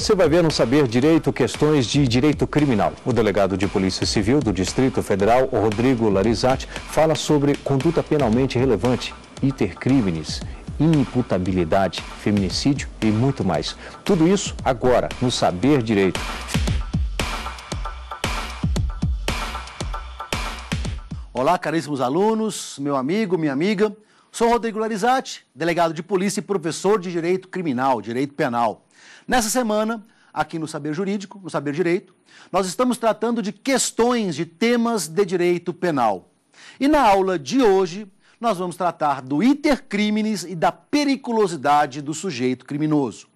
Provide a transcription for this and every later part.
você vai ver no Saber Direito questões de direito criminal. O delegado de Polícia Civil do Distrito Federal, Rodrigo Larizati, fala sobre conduta penalmente relevante, intercrimes, imputabilidade, feminicídio e muito mais. Tudo isso agora no Saber Direito. Olá, caríssimos alunos, meu amigo, minha amiga. Sou Rodrigo Larizati, delegado de polícia e professor de direito criminal, direito penal. Nessa semana, aqui no Saber Jurídico, no Saber Direito, nós estamos tratando de questões de temas de direito penal. E na aula de hoje, nós vamos tratar do intercrimes e da periculosidade do sujeito criminoso.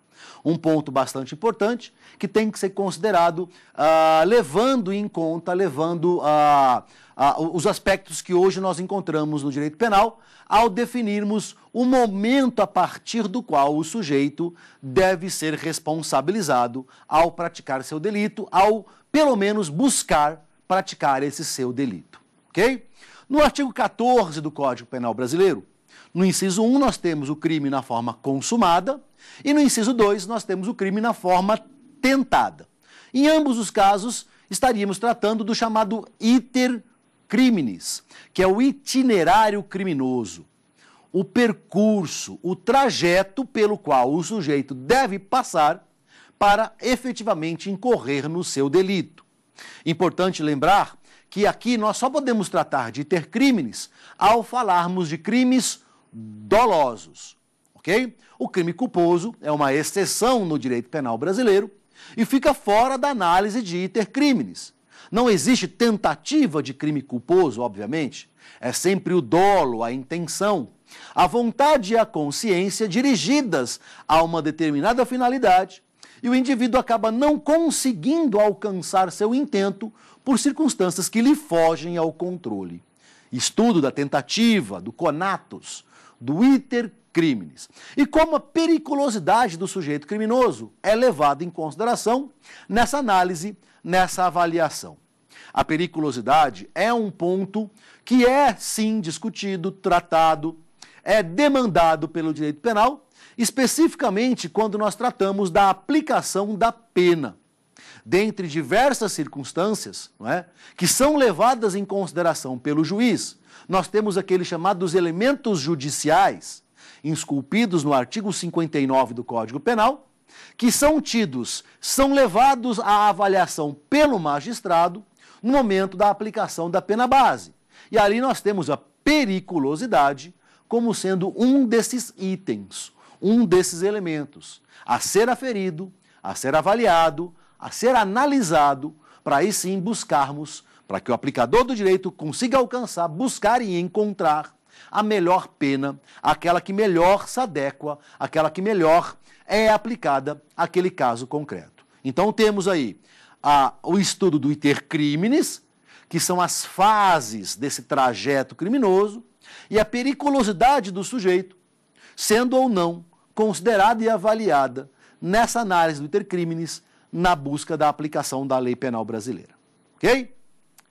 Um ponto bastante importante que tem que ser considerado ah, levando em conta, levando a. Ah, ah, os aspectos que hoje nós encontramos no direito penal ao definirmos o momento a partir do qual o sujeito deve ser responsabilizado ao praticar seu delito, ao pelo menos buscar praticar esse seu delito. Ok? No artigo 14 do Código Penal Brasileiro, no inciso 1 nós temos o crime na forma consumada e no inciso 2 nós temos o crime na forma tentada. Em ambos os casos, estaríamos tratando do chamado iter crimes, que é o itinerário criminoso, o percurso, o trajeto pelo qual o sujeito deve passar para efetivamente incorrer no seu delito. Importante lembrar que aqui nós só podemos tratar de ter crimes ao falarmos de crimes dolosos, ok? O crime culposo é uma exceção no direito penal brasileiro e fica fora da análise de ter crimes. Não existe tentativa de crime culposo, obviamente. É sempre o dolo, a intenção, a vontade e a consciência dirigidas a uma determinada finalidade e o indivíduo acaba não conseguindo alcançar seu intento por circunstâncias que lhe fogem ao controle. Estudo da tentativa, do conatus, do iter crimes. E como a periculosidade do sujeito criminoso é levada em consideração nessa análise nessa avaliação. A periculosidade é um ponto que é sim discutido, tratado, é demandado pelo direito penal, especificamente quando nós tratamos da aplicação da pena. Dentre diversas circunstâncias não é, que são levadas em consideração pelo juiz, nós temos aqueles chamados elementos judiciais, esculpidos no artigo 59 do Código Penal, que são tidos, são levados à avaliação pelo magistrado no momento da aplicação da pena base. E ali nós temos a periculosidade como sendo um desses itens, um desses elementos a ser aferido, a ser avaliado, a ser analisado, para aí sim buscarmos, para que o aplicador do direito consiga alcançar, buscar e encontrar a melhor pena, aquela que melhor se adequa, aquela que melhor é aplicada àquele caso concreto. Então temos aí a, o estudo do intercrimes, que são as fases desse trajeto criminoso, e a periculosidade do sujeito, sendo ou não considerada e avaliada nessa análise do intercrimes na busca da aplicação da lei penal brasileira. Ok?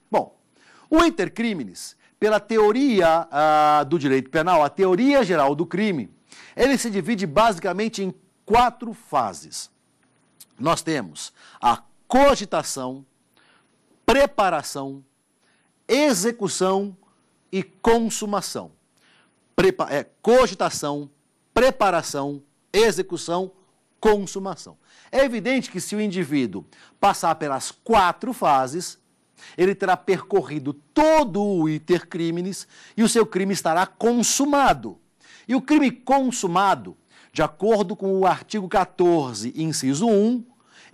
Bom, o intercrimes, pela teoria ah, do direito penal, a teoria geral do crime, ele se divide basicamente em quatro fases. Nós temos a cogitação, preparação, execução e consumação. Prepa é, cogitação, preparação, execução, consumação. É evidente que se o indivíduo passar pelas quatro fases, ele terá percorrido todo o iter criminis e o seu crime estará consumado. E o crime consumado de acordo com o artigo 14, inciso 1,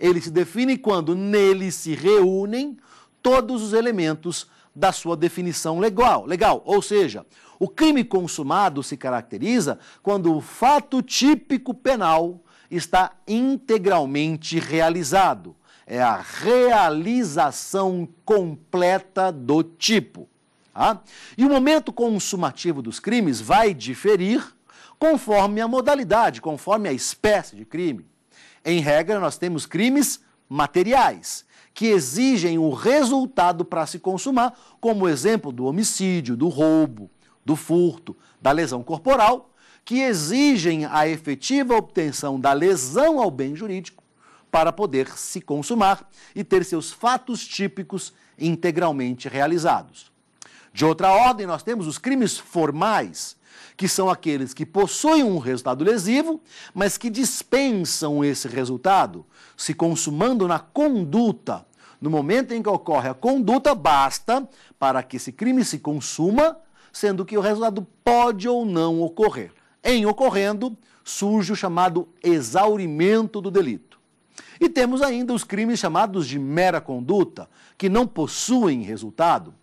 ele se define quando nele se reúnem todos os elementos da sua definição legal, legal, ou seja, o crime consumado se caracteriza quando o fato típico penal está integralmente realizado. É a realização completa do tipo. Tá? E o momento consumativo dos crimes vai diferir conforme a modalidade, conforme a espécie de crime. Em regra, nós temos crimes materiais, que exigem o resultado para se consumar, como o exemplo do homicídio, do roubo, do furto, da lesão corporal, que exigem a efetiva obtenção da lesão ao bem jurídico para poder se consumar e ter seus fatos típicos integralmente realizados. De outra ordem, nós temos os crimes formais, que são aqueles que possuem um resultado lesivo, mas que dispensam esse resultado, se consumando na conduta. No momento em que ocorre a conduta, basta para que esse crime se consuma, sendo que o resultado pode ou não ocorrer. Em ocorrendo, surge o chamado exaurimento do delito. E temos ainda os crimes chamados de mera conduta, que não possuem resultado.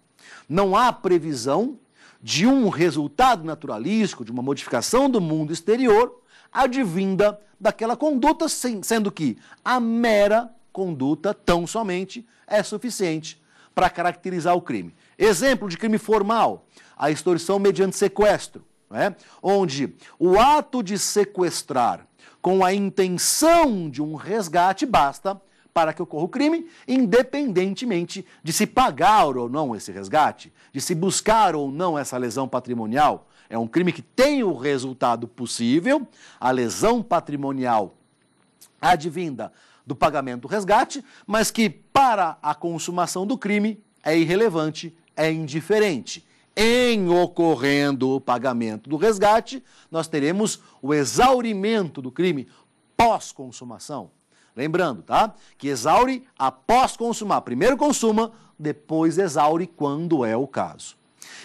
Não há previsão de um resultado naturalístico, de uma modificação do mundo exterior, advinda daquela conduta, sendo que a mera conduta, tão somente, é suficiente para caracterizar o crime. Exemplo de crime formal: a extorsão mediante sequestro, né? onde o ato de sequestrar com a intenção de um resgate basta para que ocorra o crime, independentemente de se pagar ou não esse resgate, de se buscar ou não essa lesão patrimonial. É um crime que tem o resultado possível, a lesão patrimonial advinda do pagamento do resgate, mas que para a consumação do crime é irrelevante, é indiferente. Em ocorrendo o pagamento do resgate, nós teremos o exaurimento do crime pós-consumação. Lembrando, tá? Que exaure após consumar. Primeiro consuma, depois exaure quando é o caso.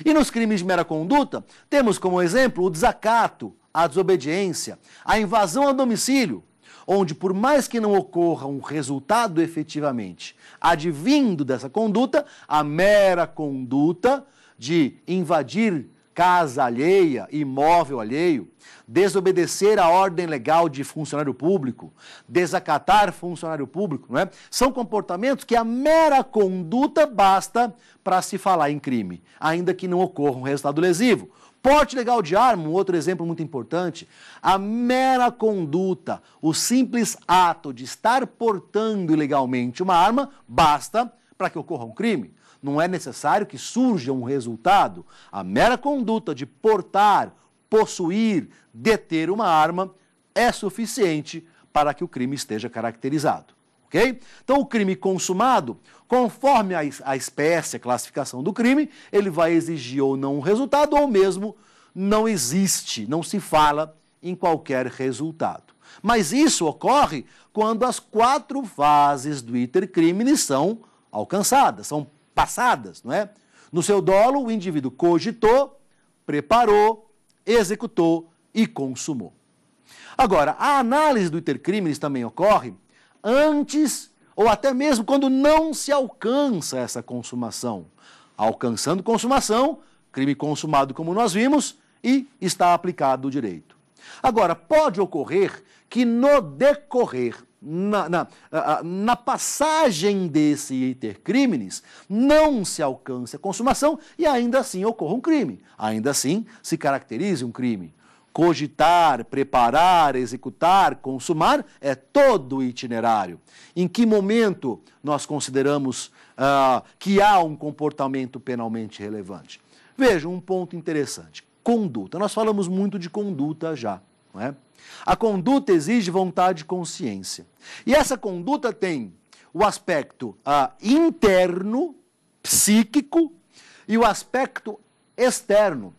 E nos crimes de mera conduta, temos como exemplo o desacato, a desobediência, a invasão a domicílio, onde, por mais que não ocorra um resultado efetivamente advindo dessa conduta, a mera conduta de invadir casa alheia, imóvel alheio, desobedecer a ordem legal de funcionário público, desacatar funcionário público, não é? São comportamentos que a mera conduta basta para se falar em crime, ainda que não ocorra um resultado lesivo. Porte legal de arma, um outro exemplo muito importante, a mera conduta, o simples ato de estar portando ilegalmente uma arma basta para que ocorra um crime não é necessário que surja um resultado. A mera conduta de portar, possuir, deter uma arma é suficiente para que o crime esteja caracterizado. ok? Então, o crime consumado, conforme a, a espécie, a classificação do crime, ele vai exigir ou não um resultado, ou mesmo não existe, não se fala em qualquer resultado. Mas isso ocorre quando as quatro fases do iter criminis são alcançadas, são passadas, não é? No seu dolo, o indivíduo cogitou, preparou, executou e consumou. Agora, a análise do intercrimes também ocorre antes ou até mesmo quando não se alcança essa consumação. Alcançando consumação, crime consumado, como nós vimos, e está aplicado o direito. Agora, pode ocorrer que no decorrer na, na, na passagem desse intercrimes, não se alcance a consumação e ainda assim ocorra um crime, ainda assim se caracterize um crime. Cogitar, preparar, executar, consumar é todo o itinerário. Em que momento nós consideramos uh, que há um comportamento penalmente relevante? Veja um ponto interessante: conduta. Nós falamos muito de conduta já. Não é? A conduta exige vontade e consciência. E essa conduta tem o aspecto ah, interno, psíquico, e o aspecto externo,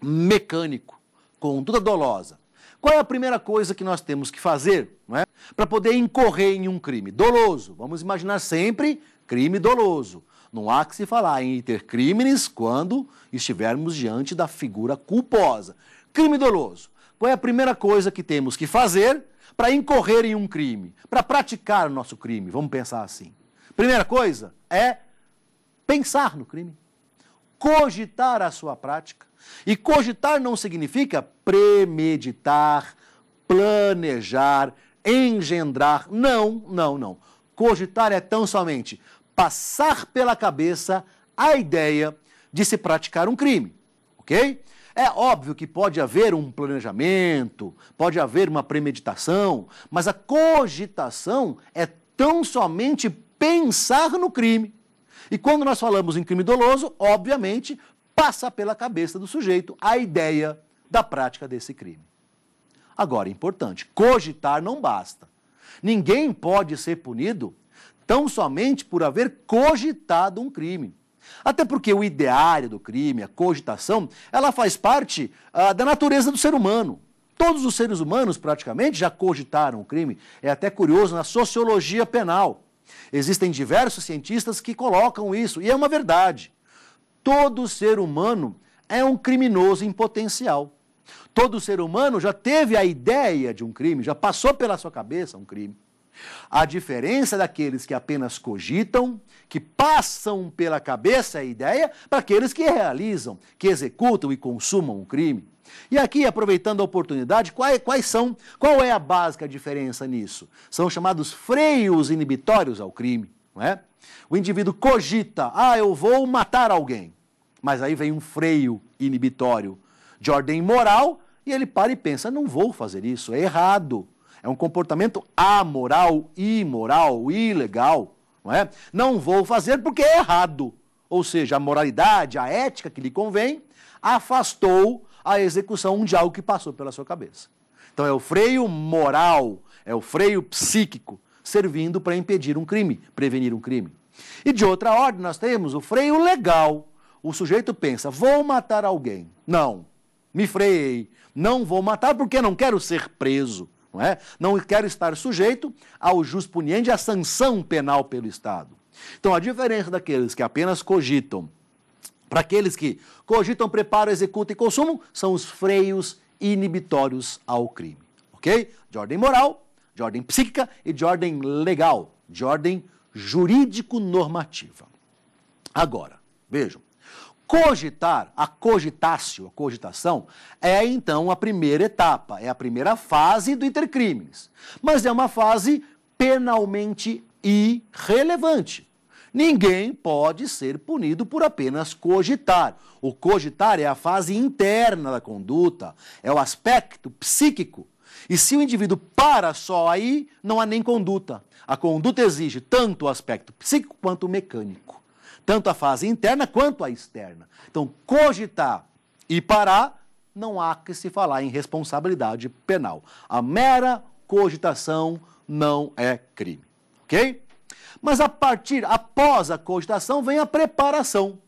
mecânico, conduta dolosa. Qual é a primeira coisa que nós temos que fazer é? para poder incorrer em um crime doloso? Vamos imaginar sempre crime doloso. Não há que se falar em ter crimes quando estivermos diante da figura culposa. Crime doloso. Qual é a primeira coisa que temos que fazer para incorrer em um crime, para praticar o nosso crime? Vamos pensar assim. Primeira coisa é pensar no crime, cogitar a sua prática. E cogitar não significa premeditar, planejar, engendrar. Não, não, não. Cogitar é tão somente passar pela cabeça a ideia de se praticar um crime, ok? É óbvio que pode haver um planejamento, pode haver uma premeditação, mas a cogitação é tão somente pensar no crime. E quando nós falamos em crime doloso, obviamente passa pela cabeça do sujeito a ideia da prática desse crime. Agora, é importante, cogitar não basta. Ninguém pode ser punido tão somente por haver cogitado um crime. Até porque o ideário do crime, a cogitação, ela faz parte ah, da natureza do ser humano. Todos os seres humanos, praticamente, já cogitaram o crime. É até curioso na sociologia penal. Existem diversos cientistas que colocam isso, e é uma verdade. Todo ser humano é um criminoso em potencial. Todo ser humano já teve a ideia de um crime, já passou pela sua cabeça um crime. A diferença daqueles que apenas cogitam, que passam pela cabeça a ideia, para aqueles que realizam, que executam e consumam o crime. E aqui, aproveitando a oportunidade, quais, quais são, qual é a básica diferença nisso? São chamados freios inibitórios ao crime, não é? O indivíduo cogita, ah, eu vou matar alguém. Mas aí vem um freio inibitório de ordem moral e ele para e pensa, não vou fazer isso, é errado é um comportamento amoral, imoral, ilegal, não é? Não vou fazer porque é errado. Ou seja, a moralidade, a ética que lhe convém, afastou a execução de algo que passou pela sua cabeça. Então é o freio moral, é o freio psíquico, servindo para impedir um crime, prevenir um crime. E de outra ordem, nós temos o freio legal. O sujeito pensa: vou matar alguém. Não, me freiei. Não vou matar porque não quero ser preso não é? Não quero estar sujeito ao jus puniendi, à sanção penal pelo Estado. Então, a diferença daqueles que apenas cogitam para aqueles que cogitam, preparam, executam e consumam, são os freios inibitórios ao crime, ok? De ordem moral, de ordem psíquica e de ordem legal, de ordem jurídico-normativa. Agora, vejam, cogitar, a cogitácio, a cogitação, é então a primeira etapa, é a primeira fase do intercrimes. Mas é uma fase penalmente irrelevante. Ninguém pode ser punido por apenas cogitar. O cogitar é a fase interna da conduta, é o aspecto psíquico. E se o indivíduo para só aí, não há nem conduta. A conduta exige tanto o aspecto psíquico quanto o mecânico tanto a fase interna quanto a externa. Então, cogitar e parar, não há que se falar em responsabilidade penal. A mera cogitação não é crime, ok? Mas a partir, após a cogitação, vem a preparação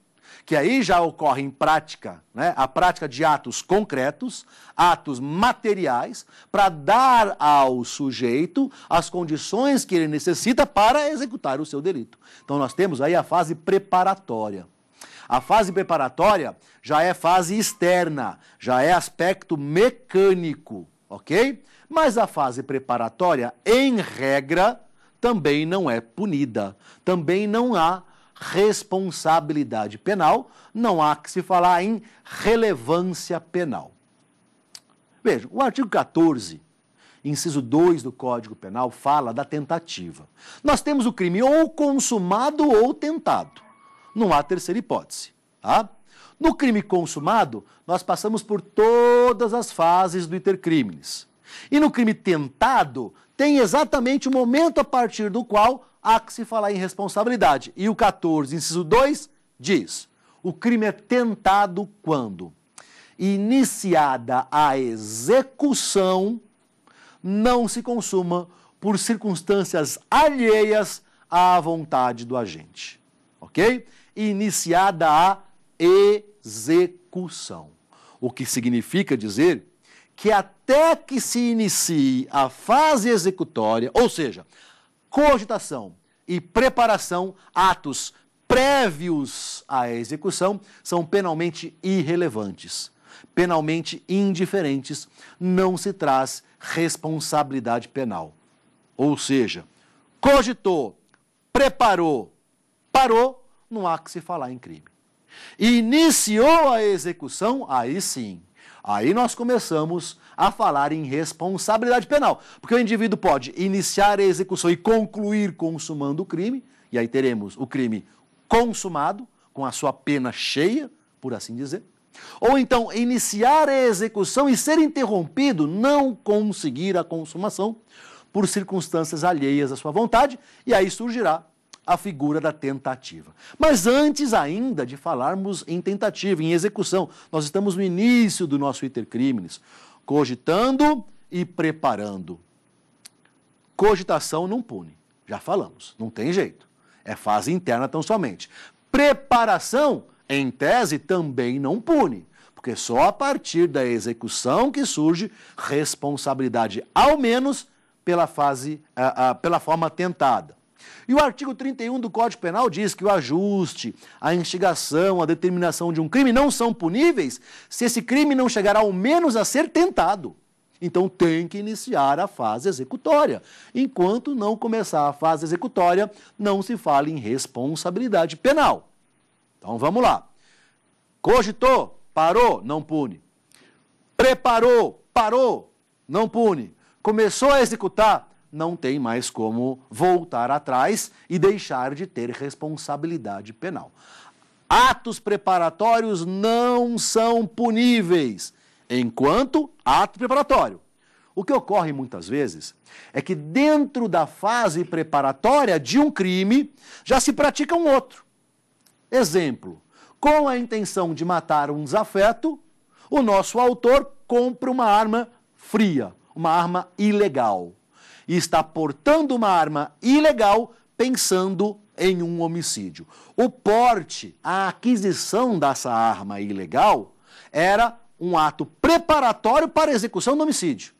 que aí já ocorre em prática, né, a prática de atos concretos, atos materiais, para dar ao sujeito as condições que ele necessita para executar o seu delito. Então nós temos aí a fase preparatória. A fase preparatória já é fase externa, já é aspecto mecânico, ok? Mas a fase preparatória, em regra, também não é punida, também não há responsabilidade penal, não há que se falar em relevância penal. Veja, o artigo 14, inciso 2 do Código Penal, fala da tentativa. Nós temos o crime ou consumado ou tentado. Não há terceira hipótese, tá? No crime consumado, nós passamos por todas as fases do intercrimes. E no crime tentado, tem exatamente o momento a partir do qual há que se falar em responsabilidade. E o 14, inciso 2, diz: o crime é tentado quando iniciada a execução não se consuma por circunstâncias alheias à vontade do agente. OK? Iniciada a execução. O que significa dizer que até que se inicie a fase executória, ou seja, cogitação e preparação, atos prévios à execução, são penalmente irrelevantes, penalmente indiferentes, não se traz responsabilidade penal. Ou seja, cogitou, preparou, parou, não há que se falar em crime. Iniciou a execução, aí sim, Aí nós começamos a falar em responsabilidade penal, porque o indivíduo pode iniciar a execução e concluir consumando o crime, e aí teremos o crime consumado, com a sua pena cheia, por assim dizer. Ou então iniciar a execução e ser interrompido, não conseguir a consumação, por circunstâncias alheias à sua vontade, e aí surgirá a figura da tentativa. Mas antes ainda de falarmos em tentativa, em execução, nós estamos no início do nosso iter Crimes, cogitando e preparando. Cogitação não pune, já falamos, não tem jeito. É fase interna tão somente. Preparação, em tese, também não pune, porque só a partir da execução que surge responsabilidade, ao menos pela fase, pela forma tentada. E o artigo 31 do Código Penal diz que o ajuste, a instigação, a determinação de um crime não são puníveis se esse crime não chegar ao menos a ser tentado. Então tem que iniciar a fase executória. Enquanto não começar a fase executória, não se fala em responsabilidade penal. Então vamos lá. Cogitou, parou, não pune. Preparou, parou, não pune. Começou a executar, não tem mais como voltar atrás e deixar de ter responsabilidade penal. Atos preparatórios não são puníveis enquanto ato preparatório. O que ocorre muitas vezes é que dentro da fase preparatória de um crime já se pratica um outro. Exemplo: com a intenção de matar um desafeto, o nosso autor compra uma arma fria, uma arma ilegal e está portando uma arma ilegal pensando em um homicídio. O porte, a aquisição dessa arma ilegal, era um ato preparatório para a execução do homicídio.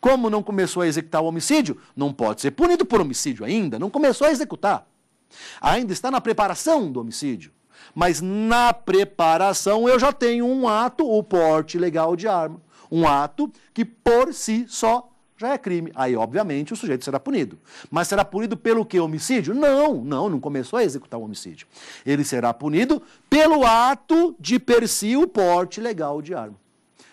Como não começou a executar o homicídio, não pode ser punido por homicídio ainda, não começou a executar. Ainda está na preparação do homicídio. Mas na preparação eu já tenho um ato, o porte legal de arma. Um ato que por si só já é crime. Aí, obviamente, o sujeito será punido. Mas será punido pelo que? Homicídio? Não, não, não começou a executar o homicídio. Ele será punido pelo ato de per si o porte legal de arma.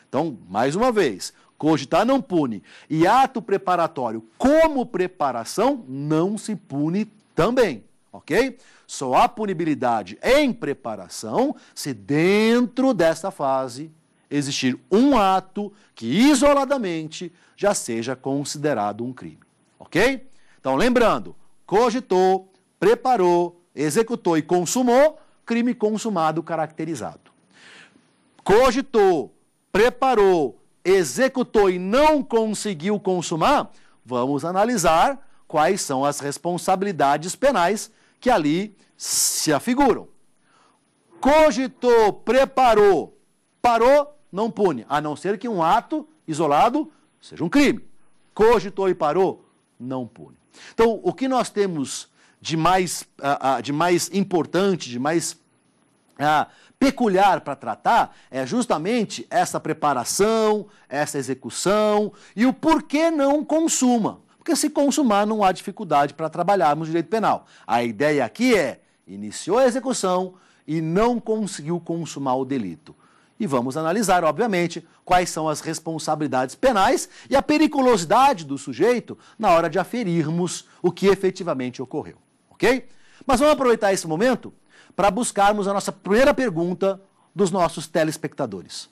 Então, mais uma vez, cogitar não pune. E ato preparatório como preparação não se pune também, ok? Só há punibilidade em preparação se dentro desta fase existir um ato que isoladamente já seja considerado um crime. Ok? Então, lembrando, cogitou, preparou, executou e consumou, crime consumado caracterizado. Cogitou, preparou, executou e não conseguiu consumar, vamos analisar quais são as responsabilidades penais que ali se afiguram. Cogitou, preparou, parou, não pune, a não ser que um ato isolado seja um crime. Cogitou e parou, não pune. Então, o que nós temos de mais, ah, ah, de mais importante, de mais ah, peculiar para tratar é justamente essa preparação, essa execução e o porquê não consuma. Porque se consumar não há dificuldade para trabalharmos direito penal. A ideia aqui é iniciou a execução e não conseguiu consumar o delito e vamos analisar, obviamente, quais são as responsabilidades penais e a periculosidade do sujeito na hora de aferirmos o que efetivamente ocorreu, ok? Mas vamos aproveitar esse momento para buscarmos a nossa primeira pergunta dos nossos telespectadores.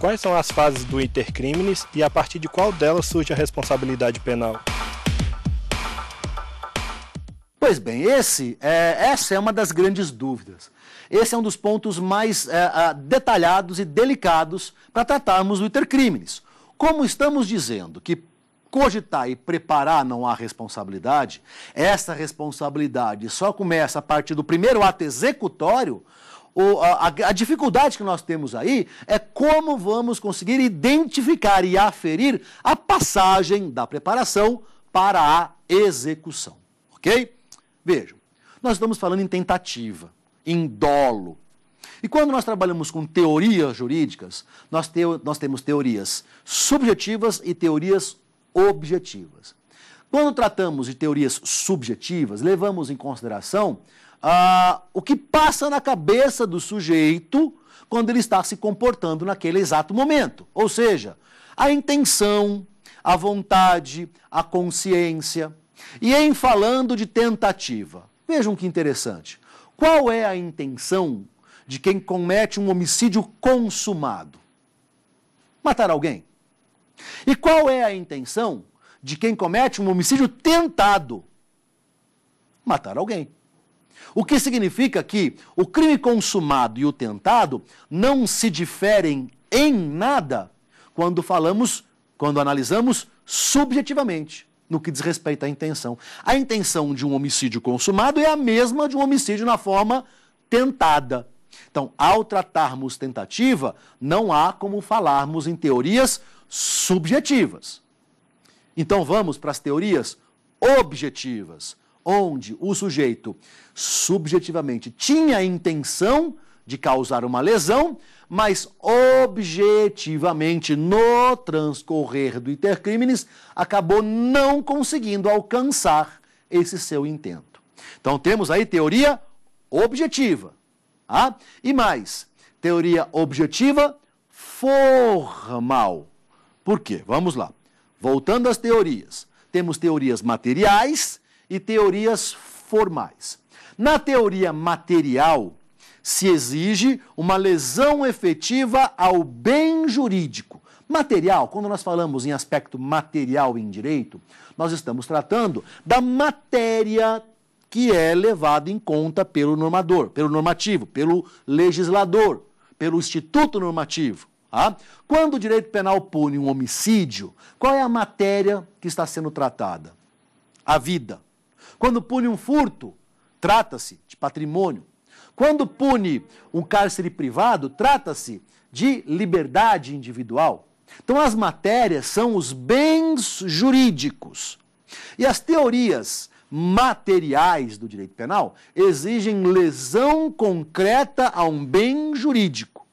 Quais são as fases do intercrimes e a partir de qual delas surge a responsabilidade penal? Pois bem, esse, é, essa é uma das grandes dúvidas. Esse é um dos pontos mais é, é detalhados e delicados para tratarmos o intercrimes. Como estamos dizendo que cogitar e preparar não há responsabilidade, essa responsabilidade só começa a partir do primeiro ato executório, o, a, a, dificuldade que nós temos aí é como vamos conseguir identificar e aferir a passagem da preparação para a execução, ok? Vejam, nós estamos falando em tentativa, em dolo. E quando nós trabalhamos com teorias jurídicas, nós, te, nós temos teorias subjetivas e teorias objetivas. Quando tratamos de teorias subjetivas, levamos em consideração ah, o que passa na cabeça do sujeito quando ele está se comportando naquele exato momento. Ou seja, a intenção, a vontade, a consciência. E em falando de tentativa, vejam que interessante. Qual é a intenção de quem comete um homicídio consumado? Matar alguém. E qual é a intenção de quem comete um homicídio tentado? Matar alguém. O que significa que o crime consumado e o tentado não se diferem em nada quando falamos, quando analisamos subjetivamente no que diz respeito à intenção. A intenção de um homicídio consumado é a mesma de um homicídio na forma tentada. Então, ao tratarmos tentativa, não há como falarmos em teorias subjetivas. Então, vamos para as teorias objetivas, onde o sujeito subjetivamente tinha a intenção de causar uma lesão, mas objetivamente, no transcorrer do intercrimes, acabou não conseguindo alcançar esse seu intento. Então temos aí teoria objetiva. Tá? E mais, teoria objetiva formal. Por quê? Vamos lá. Voltando às teorias, temos teorias materiais e teorias formais. Na teoria material, se exige uma lesão efetiva ao bem jurídico. Material, quando nós falamos em aspecto material em direito, nós estamos tratando da matéria que é levada em conta pelo normador, pelo normativo, pelo legislador, pelo instituto normativo. Tá? Quando o direito penal pune um homicídio, qual é a matéria que está sendo tratada? A vida. Quando pune um furto, trata-se de patrimônio. Quando pune um cárcere privado, trata-se de liberdade individual. Então, as matérias são os bens jurídicos. E as teorias materiais do direito penal exigem lesão concreta a um bem jurídico.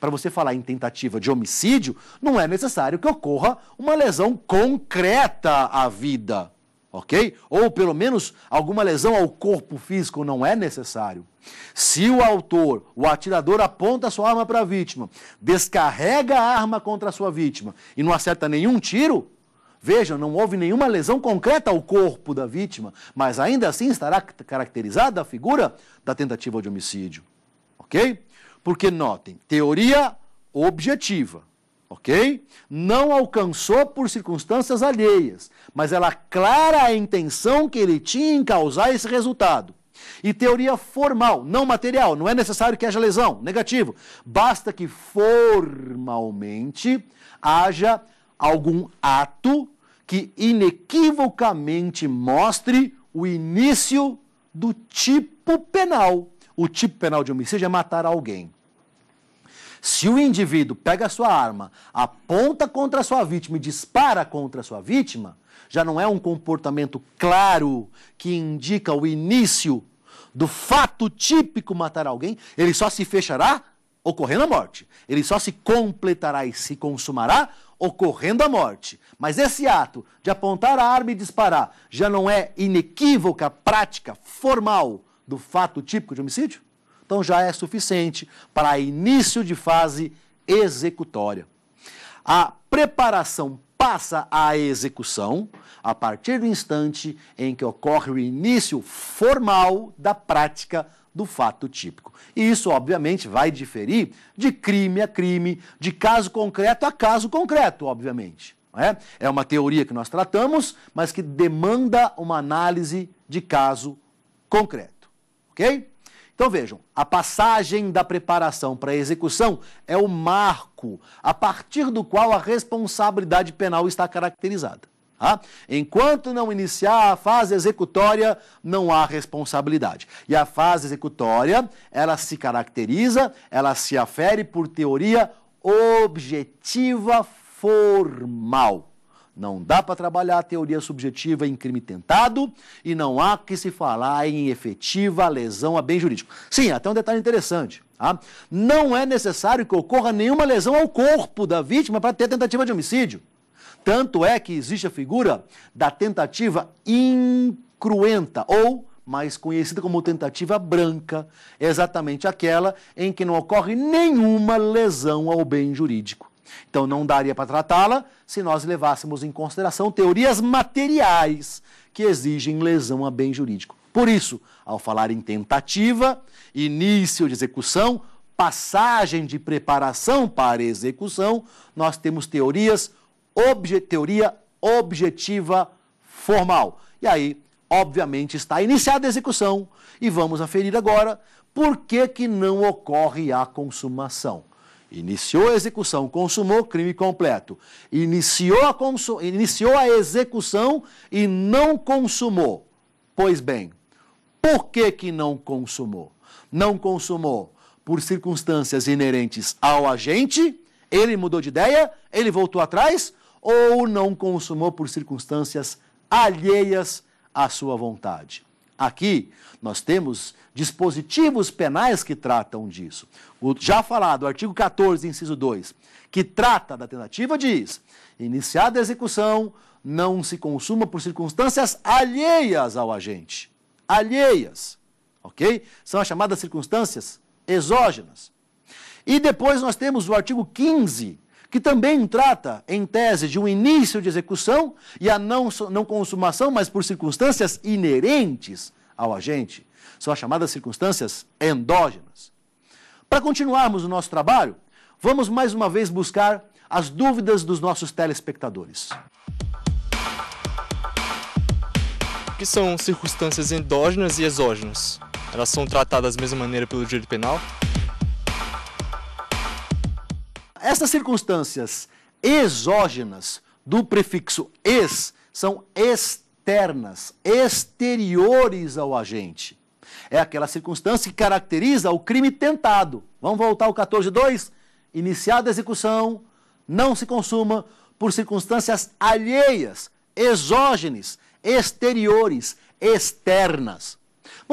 Para você falar em tentativa de homicídio, não é necessário que ocorra uma lesão concreta à vida ok? Ou pelo menos alguma lesão ao corpo físico não é necessário. Se o autor, o atirador, aponta sua arma para a vítima, descarrega a arma contra a sua vítima e não acerta nenhum tiro, veja, não houve nenhuma lesão concreta ao corpo da vítima, mas ainda assim estará caracterizada a figura da tentativa de homicídio, ok? Porque notem, teoria objetiva ok? Não alcançou por circunstâncias alheias, mas ela clara a intenção que ele tinha em causar esse resultado. E teoria formal, não material, não é necessário que haja lesão, negativo. Basta que formalmente haja algum ato que inequivocamente mostre o início do tipo penal. O tipo penal de homicídio é matar alguém. Se o indivíduo pega a sua arma, aponta contra a sua vítima e dispara contra a sua vítima, já não é um comportamento claro que indica o início do fato típico matar alguém, ele só se fechará ocorrendo a morte. Ele só se completará e se consumará ocorrendo a morte. Mas esse ato de apontar a arma e disparar já não é inequívoca prática formal do fato típico de homicídio? Então já é suficiente para início de fase executória. A preparação passa à execução a partir do instante em que ocorre o início formal da prática do fato típico. E isso, obviamente, vai diferir de crime a crime, de caso concreto a caso concreto, obviamente. É? é uma teoria que nós tratamos, mas que demanda uma análise de caso concreto. Ok? Então vejam, a passagem da preparação para a execução é o marco a partir do qual a responsabilidade penal está caracterizada. Tá? Enquanto não iniciar a fase executória, não há responsabilidade. E a fase executória, ela se caracteriza, ela se afere por teoria objetiva formal. Não dá para trabalhar a teoria subjetiva em crime tentado e não há que se falar em efetiva lesão a bem jurídico. Sim, até um detalhe interessante. Tá? Não é necessário que ocorra nenhuma lesão ao corpo da vítima para ter tentativa de homicídio. Tanto é que existe a figura da tentativa incruenta ou mais conhecida como tentativa branca, exatamente aquela em que não ocorre nenhuma lesão ao bem jurídico. Então não daria para tratá-la se nós levássemos em consideração teorias materiais que exigem lesão a bem jurídico. Por isso, ao falar em tentativa, início de execução, passagem de preparação para execução, nós temos teorias obje, teoria objetiva formal. E aí, obviamente, está iniciada a execução e vamos aferir agora por que, que não ocorre a consumação. Iniciou a execução, consumou o crime completo. Iniciou a, consu... Iniciou a execução e não consumou. Pois bem, por que, que não consumou? Não consumou por circunstâncias inerentes ao agente, ele mudou de ideia, ele voltou atrás, ou não consumou por circunstâncias alheias à sua vontade. Aqui nós temos dispositivos penais que tratam disso. O já falado, artigo 14, inciso 2, que trata da tentativa, diz: iniciada a execução, não se consuma por circunstâncias alheias ao agente. Alheias, ok? São as chamadas circunstâncias exógenas. E depois nós temos o artigo 15 que também trata, em tese, de um início de execução e a não, não consumação, mas por circunstâncias inerentes ao agente. São as chamadas circunstâncias endógenas. Para continuarmos o nosso trabalho, vamos mais uma vez buscar as dúvidas dos nossos telespectadores. O que são circunstâncias endógenas e exógenas? Elas são tratadas da mesma maneira pelo direito penal? Essas circunstâncias exógenas do prefixo ex são externas, exteriores ao agente. É aquela circunstância que caracteriza o crime tentado. Vamos voltar ao 14.2? Iniciada a execução, não se consuma por circunstâncias alheias, exógenes, exteriores, externas.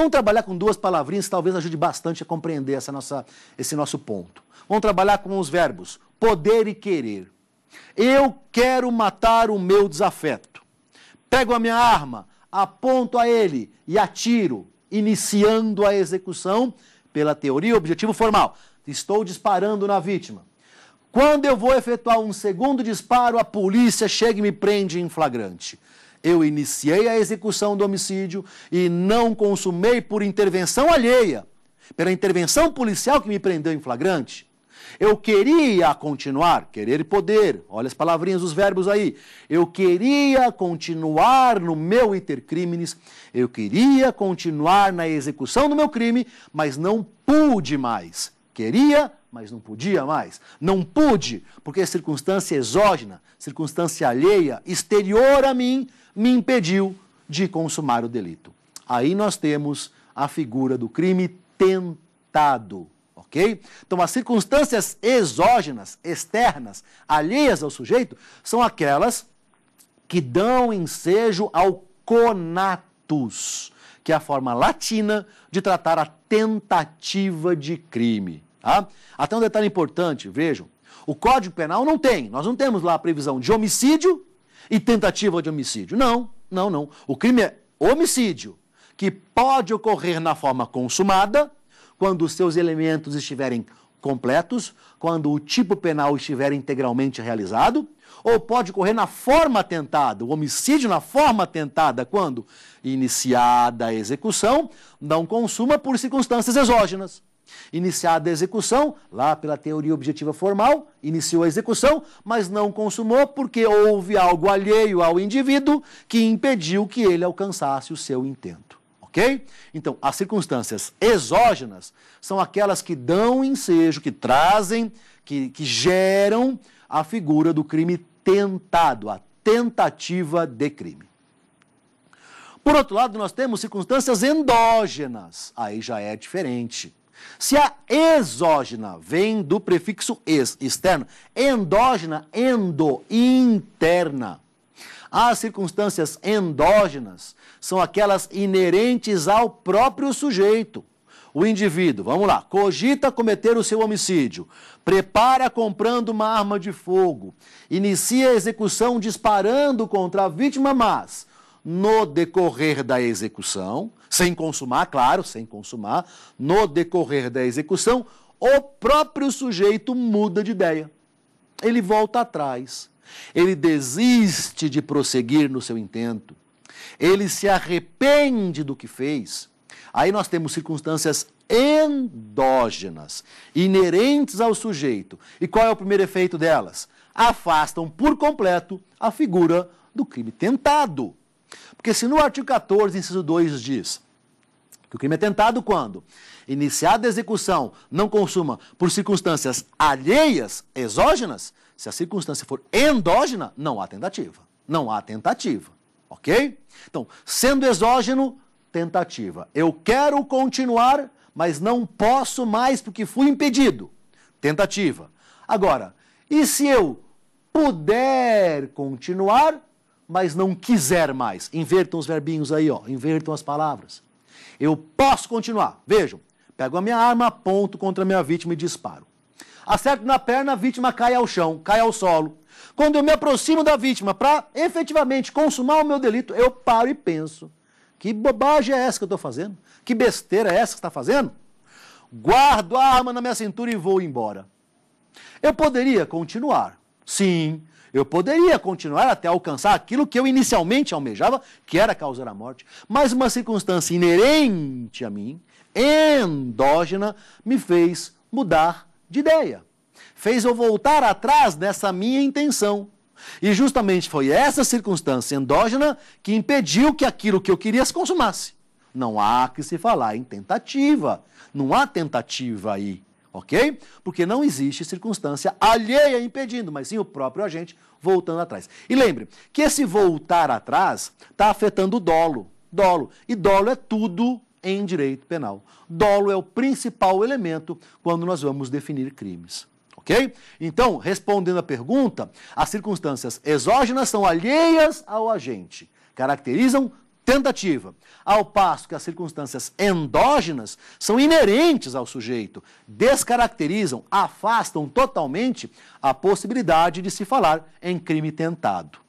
Vamos trabalhar com duas palavrinhas que talvez ajude bastante a compreender essa nossa, esse nosso ponto. Vamos trabalhar com os verbos poder e querer. Eu quero matar o meu desafeto. Pego a minha arma, aponto a ele e atiro, iniciando a execução pela teoria objetivo formal. Estou disparando na vítima. Quando eu vou efetuar um segundo disparo, a polícia chega e me prende em flagrante eu iniciei a execução do homicídio e não consumei por intervenção alheia, pela intervenção policial que me prendeu em flagrante. Eu queria continuar, querer e poder, olha as palavrinhas os verbos aí. Eu queria continuar no meu intercrimes, eu queria continuar na execução do meu crime, mas não pude mais. Queria, mas não podia mais. Não pude, porque a circunstância exógena, circunstância alheia, exterior a mim, me impediu de consumar o delito. Aí nós temos a figura do crime tentado, ok? Então, as circunstâncias exógenas, externas, alheias ao sujeito, são aquelas que dão ensejo ao conatus, que é a forma latina de tratar a tentativa de crime. Tá? Até um detalhe importante, vejam, o Código Penal não tem, nós não temos lá a previsão de homicídio e tentativa de homicídio. Não, não, não. O crime é homicídio, que pode ocorrer na forma consumada, quando os seus elementos estiverem completos, quando o tipo penal estiver integralmente realizado, ou pode ocorrer na forma tentada, o homicídio na forma tentada, quando, iniciada a execução, não consuma por circunstâncias exógenas. Iniciada a execução, lá pela teoria objetiva formal, iniciou a execução, mas não consumou porque houve algo alheio ao indivíduo que impediu que ele alcançasse o seu intento. Ok? Então, as circunstâncias exógenas são aquelas que dão ensejo, que trazem, que, que geram a figura do crime tentado, a tentativa de crime. Por outro lado, nós temos circunstâncias endógenas. Aí já é diferente. Se a exógena vem do prefixo ex, externo, endógena, endo, interna. As circunstâncias endógenas são aquelas inerentes ao próprio sujeito. O indivíduo, vamos lá, cogita cometer o seu homicídio, prepara comprando uma arma de fogo, inicia a execução disparando contra a vítima, mas no decorrer da execução, sem consumar, claro, sem consumar, no decorrer da execução, o próprio sujeito muda de ideia. Ele volta atrás. Ele desiste de prosseguir no seu intento. Ele se arrepende do que fez. Aí nós temos circunstâncias endógenas, inerentes ao sujeito. E qual é o primeiro efeito delas? Afastam por completo a figura do crime tentado. Porque se no artigo 14, inciso 2 diz que o crime é tentado quando iniciada a execução não consuma por circunstâncias alheias, exógenas, se a circunstância for endógena, não há tentativa. Não há tentativa, ok? Então, sendo exógeno, tentativa. Eu quero continuar, mas não posso mais porque fui impedido. Tentativa. Agora, e se eu puder continuar, mas não quiser mais. Invertam os verbinhos aí, ó. Invertam as palavras. Eu posso continuar. Vejam, pego a minha arma, aponto contra a minha vítima e disparo. Acerto na perna, a vítima cai ao chão, cai ao solo. Quando eu me aproximo da vítima para efetivamente consumar o meu delito, eu paro e penso: que bobagem é essa que eu estou fazendo? Que besteira é essa que está fazendo? Guardo a arma na minha cintura e vou embora. Eu poderia continuar. Sim, eu poderia continuar até alcançar aquilo que eu inicialmente almejava, que era causar a morte, mas uma circunstância inerente a mim, endógena, me fez mudar de ideia. Fez eu voltar atrás dessa minha intenção. E justamente foi essa circunstância endógena que impediu que aquilo que eu queria se consumasse. Não há que se falar em tentativa. Não há tentativa aí ok? Porque não existe circunstância alheia impedindo, mas sim o próprio agente voltando atrás. E lembre que esse voltar atrás está afetando o dolo. Dolo. E dolo é tudo em direito penal. Dolo é o principal elemento quando nós vamos definir crimes. Ok? Então, respondendo à pergunta, as circunstâncias exógenas são alheias ao agente, caracterizam tentativa, ao passo que as circunstâncias endógenas são inerentes ao sujeito, descaracterizam, afastam totalmente a possibilidade de se falar em crime tentado.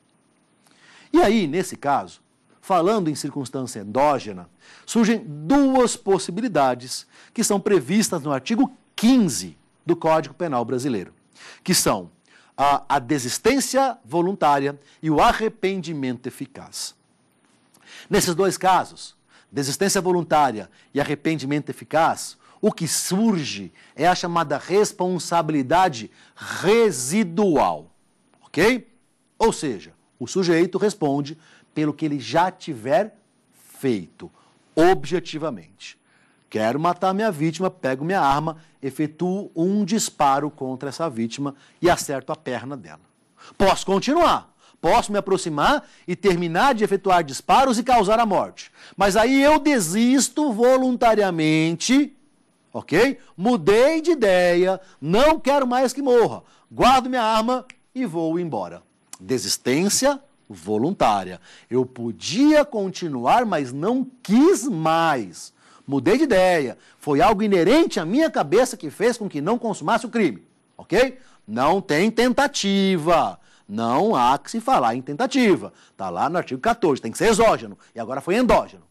E aí, nesse caso, falando em circunstância endógena, surgem duas possibilidades que são previstas no artigo 15 do Código Penal Brasileiro, que são a, a desistência voluntária e o arrependimento eficaz. Nesses dois casos, desistência voluntária e arrependimento eficaz, o que surge é a chamada responsabilidade residual, ok? Ou seja, o sujeito responde pelo que ele já tiver feito, objetivamente. Quero matar minha vítima, pego minha arma, efetuo um disparo contra essa vítima e acerto a perna dela. Posso continuar, posso me aproximar e terminar de efetuar disparos e causar a morte. Mas aí eu desisto voluntariamente, ok? Mudei de ideia, não quero mais que morra. Guardo minha arma e vou embora. Desistência voluntária. Eu podia continuar, mas não quis mais. Mudei de ideia. Foi algo inerente à minha cabeça que fez com que não consumasse o crime. Ok? Não tem tentativa. Não há que se falar em tentativa. Está lá no artigo 14, tem que ser exógeno. E agora foi endógeno.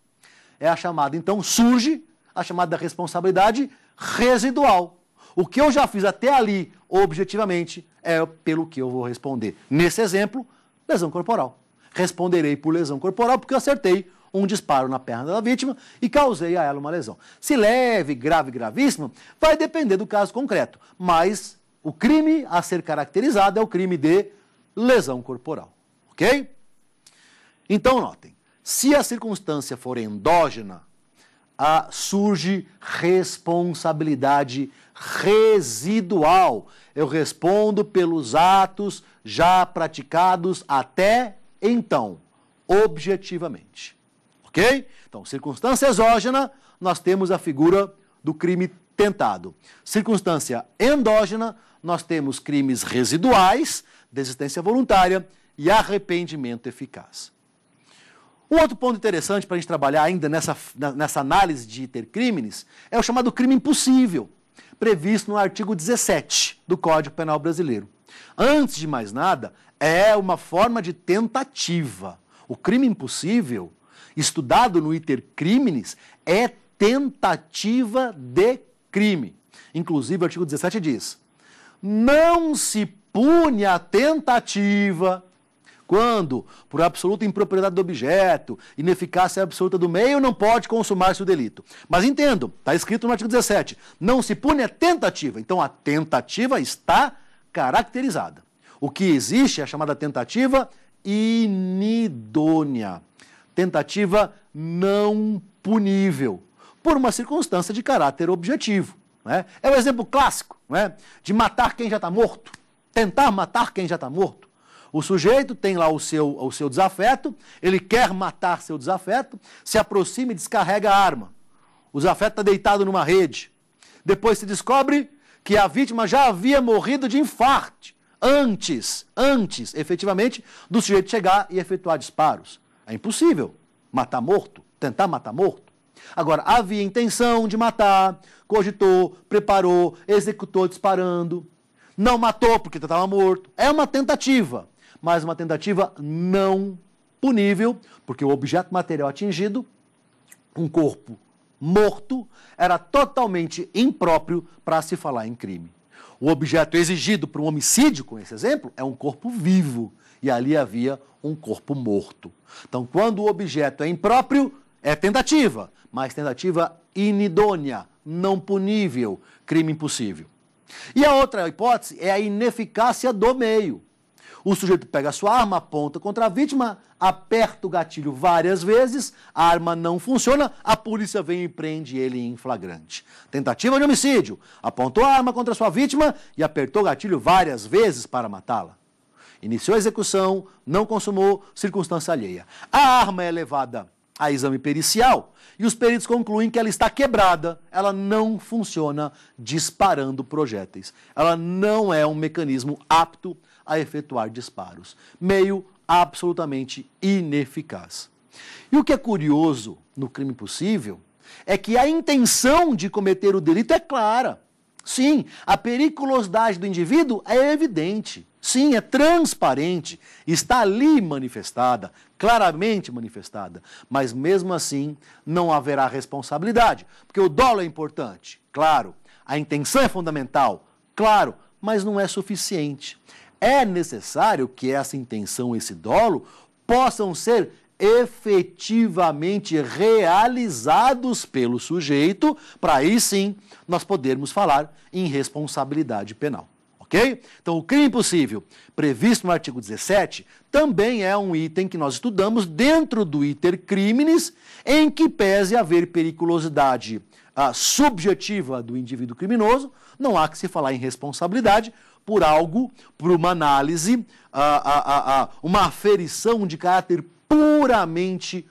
É a chamada, então, surge a chamada responsabilidade residual. O que eu já fiz até ali, objetivamente, é pelo que eu vou responder. Nesse exemplo, lesão corporal. Responderei por lesão corporal porque eu acertei um disparo na perna da vítima e causei a ela uma lesão. Se leve, grave, gravíssimo vai depender do caso concreto, mas o crime a ser caracterizado é o crime de lesão corporal. Ok? Então, notem: se a circunstância for endógena, a, surge responsabilidade residual. Eu respondo pelos atos já praticados até então, objetivamente. Ok? Então, circunstância exógena, nós temos a figura do crime tentado. Circunstância endógena, nós temos crimes residuais, desistência voluntária e arrependimento eficaz. Um outro ponto interessante para a gente trabalhar ainda nessa, nessa análise de crimes é o chamado crime impossível, previsto no artigo 17 do Código Penal Brasileiro. Antes de mais nada, é uma forma de tentativa. O crime impossível, estudado no crimes, é tentativa de crime. Inclusive, o artigo 17 diz: não se pune a tentativa quando, por absoluta impropriedade do objeto, ineficácia absoluta do meio, não pode consumar-se o delito. Mas entendo, está escrito no artigo 17, não se pune a tentativa. Então a tentativa está caracterizada. O que existe é a chamada tentativa inidônea, tentativa não punível por uma circunstância de caráter objetivo. Né? É o um exemplo clássico né? de matar quem já está morto, tentar matar quem já está morto. O sujeito tem lá o seu, o seu desafeto, ele quer matar seu desafeto, se aproxima e descarrega a arma. O desafeto está deitado numa rede. Depois se descobre que a vítima já havia morrido de infarto antes, antes, efetivamente, do sujeito chegar e efetuar disparos. É impossível matar morto, tentar matar morto. Agora, havia intenção de matar, cogitou, preparou, executou disparando. Não matou porque estava morto. É uma tentativa, mas uma tentativa não punível, porque o objeto material atingido, um corpo morto, era totalmente impróprio para se falar em crime. O objeto exigido para um homicídio, com esse exemplo, é um corpo vivo. E ali havia um corpo morto. Então, quando o objeto é impróprio, é tentativa, mas tentativa inidônea, não punível, crime impossível. E a outra hipótese é a ineficácia do meio. O sujeito pega a sua arma, aponta contra a vítima, aperta o gatilho várias vezes, a arma não funciona, a polícia vem e prende ele em flagrante. Tentativa de homicídio. Apontou a arma contra a sua vítima e apertou o gatilho várias vezes para matá-la. Iniciou a execução, não consumou, circunstância alheia. A arma é levada a exame pericial. E os peritos concluem que ela está quebrada, ela não funciona disparando projéteis. Ela não é um mecanismo apto a efetuar disparos. Meio absolutamente ineficaz. E o que é curioso no crime possível é que a intenção de cometer o delito é clara. Sim, a periculosidade do indivíduo é evidente. Sim, é transparente, está ali manifestada, claramente manifestada, mas mesmo assim não haverá responsabilidade, porque o dólar é importante, claro, a intenção é fundamental, claro, mas não é suficiente. É necessário que essa intenção, esse dolo, possam ser efetivamente realizados pelo sujeito, para aí sim nós podermos falar em responsabilidade penal ok? Então, o crime impossível, previsto no artigo 17, também é um item que nós estudamos dentro do iter crimes, em que pese haver periculosidade ah, subjetiva do indivíduo criminoso, não há que se falar em responsabilidade por algo, por uma análise, ah, ah, ah, ah uma aferição de caráter puramente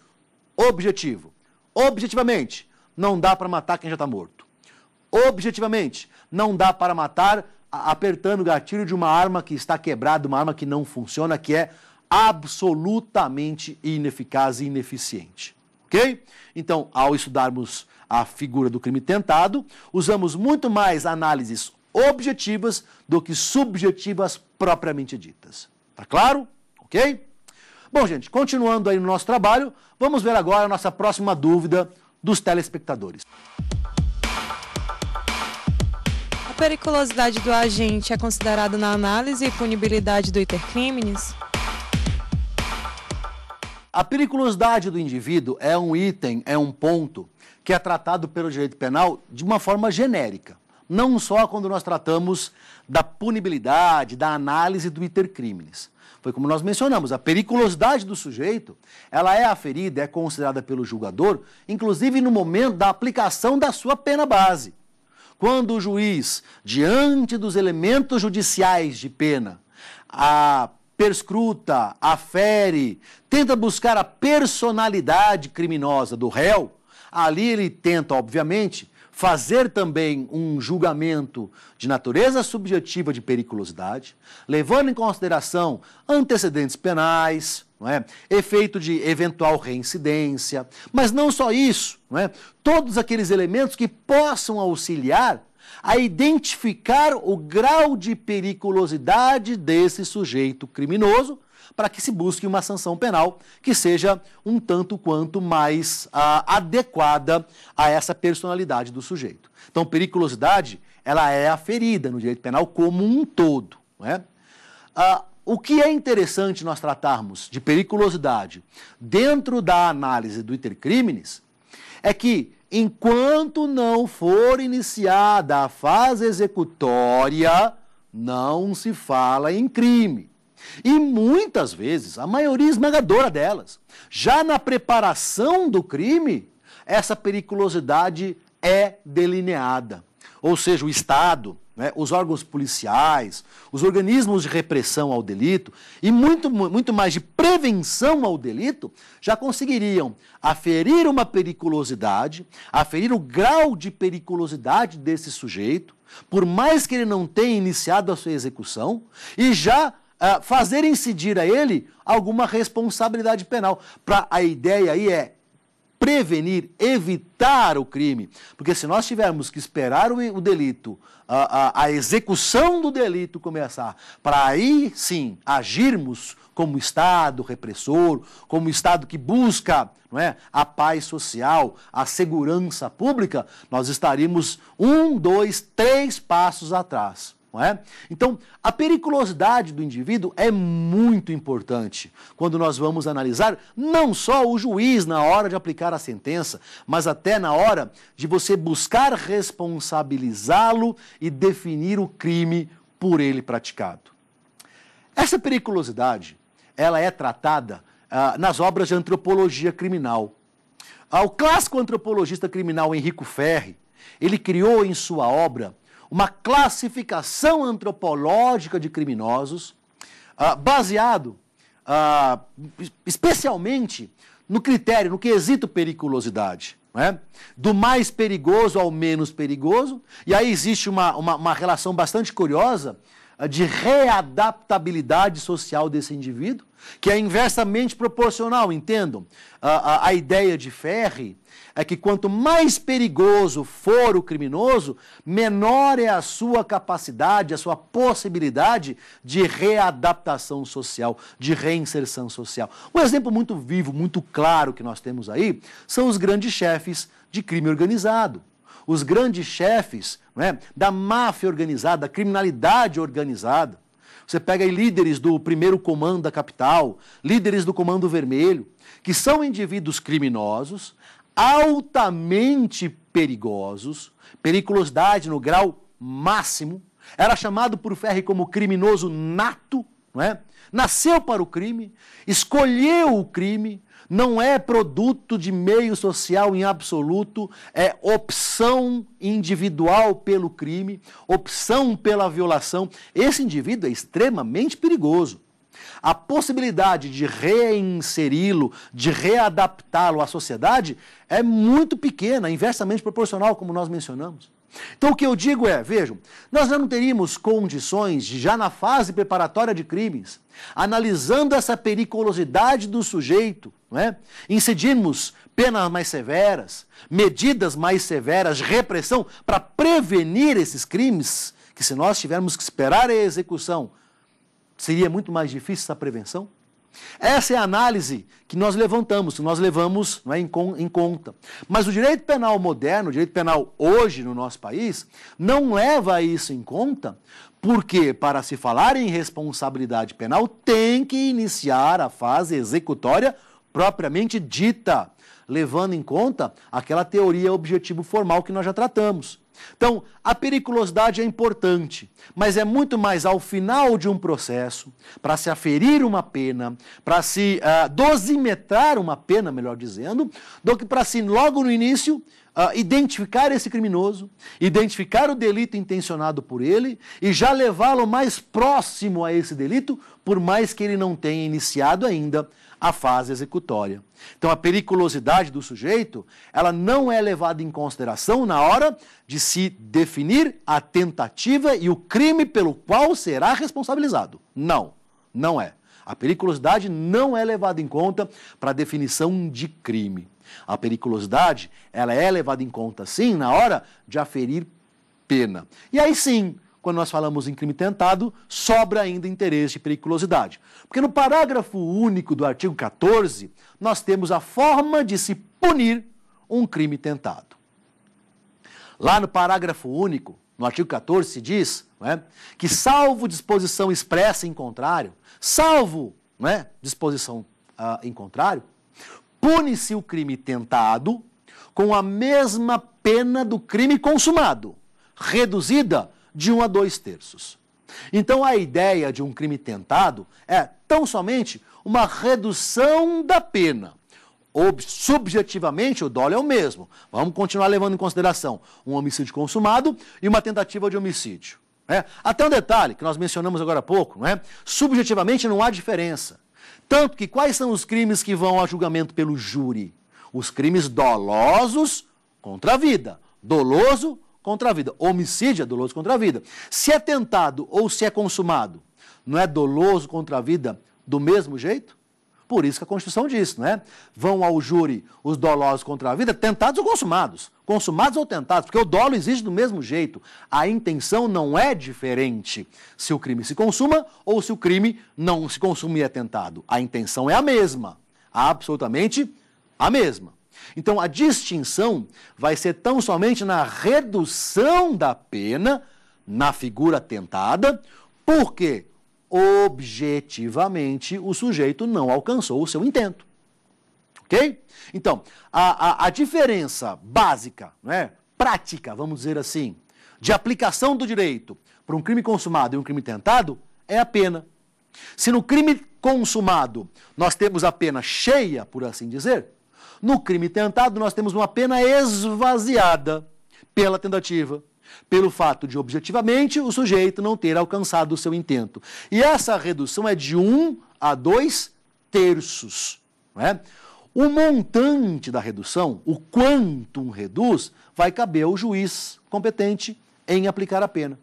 objetivo. Objetivamente, não dá para matar quem já está morto. Objetivamente, não dá para matar apertando o gatilho de uma arma que está quebrada, uma arma que não funciona, que é absolutamente ineficaz e ineficiente. Ok? Então, ao estudarmos a figura do crime tentado, usamos muito mais análises objetivas do que subjetivas propriamente ditas. Tá claro? Ok? Bom, gente, continuando aí no nosso trabalho, vamos ver agora a nossa próxima dúvida dos telespectadores periculosidade do agente é considerada na análise e punibilidade do intercrimes? A periculosidade do indivíduo é um item, é um ponto que é tratado pelo direito penal de uma forma genérica. Não só quando nós tratamos da punibilidade, da análise do intercrimes. Foi como nós mencionamos, a periculosidade do sujeito, ela é aferida, é considerada pelo julgador, inclusive no momento da aplicação da sua pena base quando o juiz, diante dos elementos judiciais de pena, a perscruta, afere, tenta buscar a personalidade criminosa do réu, ali ele tenta, obviamente, fazer também um julgamento de natureza subjetiva de periculosidade, levando em consideração antecedentes penais, não é? efeito de eventual reincidência. Mas não só isso, não é? todos aqueles elementos que possam auxiliar a identificar o grau de periculosidade desse sujeito criminoso para que se busque uma sanção penal que seja um tanto quanto mais ah, adequada a essa personalidade do sujeito. Então, periculosidade, ela é aferida no direito penal como um todo. Não é? Ah, o que é interessante nós tratarmos de periculosidade dentro da análise do intercrimes é que, enquanto não for iniciada a fase executória, não se fala em crime. E muitas vezes, a maioria esmagadora delas, já na preparação do crime, essa periculosidade é delineada. Ou seja, o Estado, né, os órgãos policiais, os organismos de repressão ao delito e muito, muito mais de prevenção ao delito, já conseguiriam aferir uma periculosidade, aferir o grau de periculosidade desse sujeito, por mais que ele não tenha iniciado a sua execução, e já ah, fazer incidir a ele alguma responsabilidade penal. Pra, a ideia aí é prevenir, evitar o crime. Porque se nós tivermos que esperar o, o delito, a, a, a, execução do delito começar, para aí sim agirmos como Estado repressor, como Estado que busca não é, a paz social, a segurança pública, nós estaríamos um, dois, três passos atrás. Não é? Então, a periculosidade do indivíduo é muito importante quando nós vamos analisar não só o juiz na hora de aplicar a sentença, mas até na hora de você buscar responsabilizá-lo e definir o crime por ele praticado. Essa periculosidade ela é tratada ah, nas obras de antropologia criminal. Ah, o clássico antropologista criminal Henrico Ferri, ele criou em sua obra uma classificação antropológica de criminosos, uh, baseado uh, especialmente no critério, no quesito periculosidade. Né? Do mais perigoso ao menos perigoso. E aí existe uma, uma, uma relação bastante curiosa de readaptabilidade social desse indivíduo, que é inversamente proporcional, entendam? A, a, a ideia de Ferre é que quanto mais perigoso for o criminoso, menor é a sua capacidade, a sua possibilidade de readaptação social, de reinserção social. Um exemplo muito vivo, muito claro que nós temos aí são os grandes chefes de crime organizado os grandes chefes né, da máfia organizada, da criminalidade organizada. Você pega aí líderes do primeiro comando da capital, líderes do comando vermelho, que são indivíduos criminosos, altamente perigosos, periculosidade no grau máximo. Era chamado por Ferri como criminoso nato, não é? Nasceu para o crime, escolheu o crime, não é produto de meio social em absoluto, é opção individual pelo crime, opção pela violação. Esse indivíduo é extremamente perigoso. A possibilidade de reinseri-lo, de readaptá-lo à sociedade é muito pequena, inversamente proporcional, como nós mencionamos. Então, o que eu digo é: vejam, nós já não teríamos condições, de, já na fase preparatória de crimes, analisando essa periculosidade do sujeito, é? incidimos penas mais severas, medidas mais severas de repressão para prevenir esses crimes, que se nós tivermos que esperar a execução, seria muito mais difícil essa prevenção? Essa é a análise que nós levantamos, que nós levamos é, em, em, conta. Mas o direito penal moderno, o direito penal hoje no nosso país, não leva isso em conta, porque para se falar em responsabilidade penal tem que iniciar a fase executória propriamente dita, levando em conta aquela teoria objetivo formal que nós já tratamos. Então, a periculosidade é importante, mas é muito mais ao final de um processo, para se aferir uma pena, para se uh, dosimetrar uma pena, melhor dizendo, do que para se, logo no início, uh, identificar esse criminoso, identificar o delito intencionado por ele e já levá-lo mais próximo a esse delito, por mais que ele não tenha iniciado ainda a fase executória. Então a periculosidade do sujeito, ela não é levada em consideração na hora de se definir a tentativa e o crime pelo qual será responsabilizado. Não, não é. A periculosidade não é levada em conta para a definição de crime. A periculosidade, ela é levada em conta, sim, na hora de aferir pena. E aí sim, quando nós falamos em crime tentado, sobra ainda interesse de periculosidade. Porque no parágrafo único do artigo 14, nós temos a forma de se punir um crime tentado. Lá no parágrafo único, no artigo 14, se diz é, que, salvo disposição expressa em contrário, salvo é, disposição ah, em contrário, pune-se o crime tentado com a mesma pena do crime consumado, reduzida de um a dois terços. Então, a ideia de um crime tentado é tão somente uma redução da pena. Ob subjetivamente, o dolo é o mesmo. Vamos continuar levando em consideração um homicídio consumado e uma tentativa de homicídio. Né? Até um detalhe que nós mencionamos agora há pouco, é? subjetivamente não há diferença. Tanto que quais são os crimes que vão a julgamento pelo júri? Os crimes dolosos contra a vida. Doloso contra a vida. Homicídio é doloso contra a vida. Se é tentado ou se é consumado, não é doloso contra a vida do mesmo jeito? Por isso que a Constituição diz, né? Vão ao júri os dolosos contra a vida, tentados ou consumados consumados ou tentados, porque o dolo existe do mesmo jeito. A intenção não é diferente se o crime se consuma ou se o crime não se consuma e é tentado. A intenção é a mesma, absolutamente a mesma. Então, a distinção vai ser tão somente na redução da pena na figura tentada, porque objetivamente o sujeito não alcançou o seu intento. Ok? Então, a, a, a diferença básica, né, prática, vamos dizer assim, de aplicação do direito para um crime consumado e um crime tentado é a pena. Se no crime consumado nós temos a pena cheia, por assim dizer, no crime tentado nós temos uma pena esvaziada pela tentativa, pelo fato de objetivamente o sujeito não ter alcançado o seu intento. E essa redução é de 1 um a 2 terços. Não é? O montante da redução, o quantum reduz, vai caber ao juiz competente em aplicar a pena.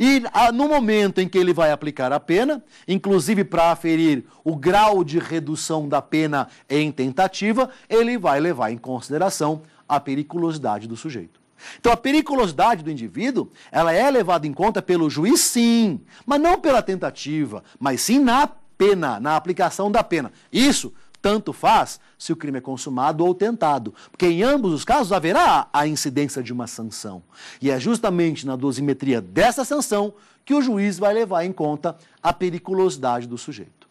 E ah, no momento em que ele vai aplicar a pena, inclusive para aferir o grau de redução da pena em tentativa, ele vai levar em consideração a periculosidade do sujeito. Então a periculosidade do indivíduo, ela é levada em conta pelo juiz sim, mas não pela tentativa, mas sim na pena, na aplicação da pena. Isso tanto faz se o crime é consumado ou tentado, porque em ambos os casos haverá a incidência de uma sanção. E é justamente na dosimetria dessa sanção que o juiz vai levar em conta a periculosidade do sujeito.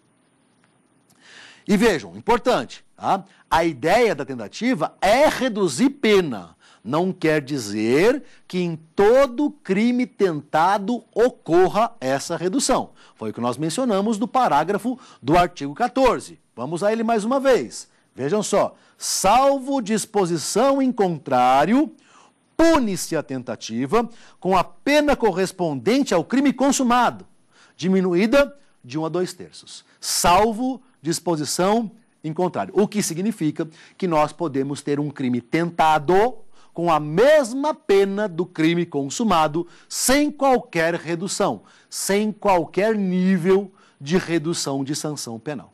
E vejam, importante, tá? a ideia da tentativa é reduzir pena. Não quer dizer que em todo crime tentado ocorra essa redução. Foi o que nós mencionamos do parágrafo do artigo 14. Vamos a ele mais uma vez. Vejam só. Salvo disposição em contrário, pune-se a tentativa com a pena correspondente ao crime consumado, diminuída de 1 a 2 terços. Salvo disposição em contrário. O que significa que nós podemos ter um crime tentado com a mesma pena do crime consumado, sem qualquer redução, sem qualquer nível de redução de sanção penal